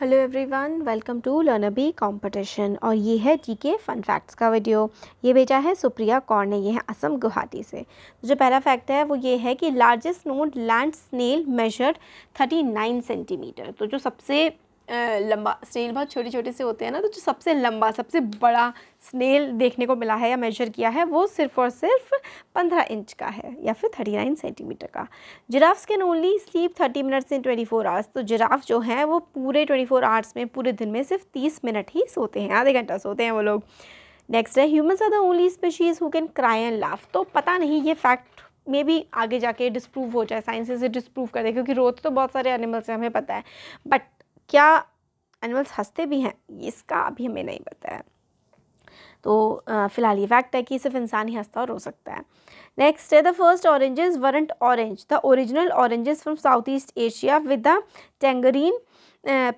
Hello everyone welcome to learn B competition और ये है जीके फन फैक्ट्स का वीडियो ये भेजा है सुप्रिया कौर ने ये है असम गुवाहाटी से तो जो पहला फैक्ट है वो ये है कि largest known land snail measured 39 centimetre तो जो सबसे लंबा स्नेल बहुत छोटे छोटे से होते हैं ना तो जो सबसे लंबा सबसे बड़ा स्नेल देखने को मिला है या मेजर किया है वो सिर्फ और सिर्फ पंद्रह इंच का है या फिर थर्टी नाइन सेंटीमीटर का giraffes can only sleep thirty minutes in twenty four hours तो जिराफ जो हैं वो पूरे ट्वेंटी फोर आवर्स में पूरे दिन में सिर्फ तीस मिनट ही सोते हैं आधे घंटा सोते हैं वो लोग नेक्स्ट है humans are the only species who can cry and laugh तो पता नहीं ये फैक्ट मे भी आगे जाके डिस्प्रूव हो जाए साइंस से डिस्प्रूव कर दे क्योंकि रोते तो बहुत सारे एनिमल्स हैं हमें पता है बट क्या एनिमल्स हंसते भी हैं इसका अभी हमें नहीं पता है तो फिलहाल ये फैक्ट है कि सिर्फ इंसान ही हंसता और रो सकता है नेक्स्ट है the first oranges weren't orange the original oranges from south east Asia with the tangerine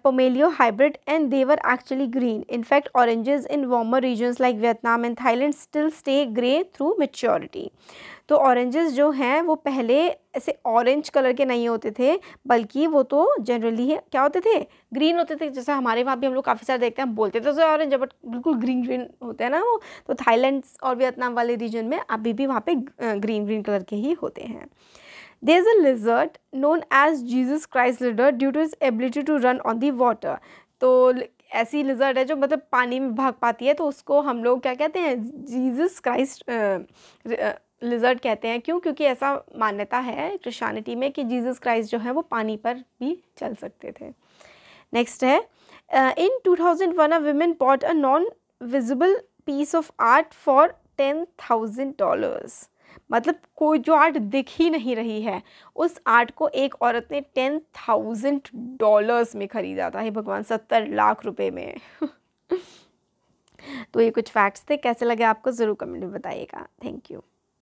pomelo hybrid and they were actually green in fact oranges in warmer oranges like Vietnam and Thailand still stay green through stay तो oranges जो हैं वो पहले ऐसे orange colour के नहीं होते थे बल्कि वो तो जनरली क्या होते थे ग्रीन होते थे जैसे हमारे वहाँ भी हम लोग काफ़ी सारे देखते हैं बोलते थे ऑरेंज बट बिल्कुल ग्रीन ग्रीन होते हैं ना वो तो थाईलैंड और वियतनाम वाले रीजन में अभी भी वहाँ पर ग्रीन ग्रीन कलर के ही होते हैं there is a lizard known as Jesus Christ lizard due to its ability to run on the water. तो ऐसी लिजर्ड है जो मतलब पानी में भाग पाती है तो उसको हम लोग क्या कहते हैं जीसस क्राइस्ट लिजर्ड कहते हैं क्यों क्योंकि ऐसा मान्यता है क्रिश्चियनिटी में कि जीसस क्राइस्ट जो है वो पानी पर भी चल सकते थे नेक्स्ट है in two thousand one a women bought a non visible piece of art for ten thousand dollars मतलब कोई जो आर्ट दिख ही नहीं रही है उस आर्ट को एक औरत ने टेन थाउजेंड डॉलर्स में ख़रीदा था हे भगवान सत्तर लाख रुपए में तो ये कुछ फैक्ट्स थे कैसे लगे आपको ज़रूर कमेंट में बताइएगा थैंक यू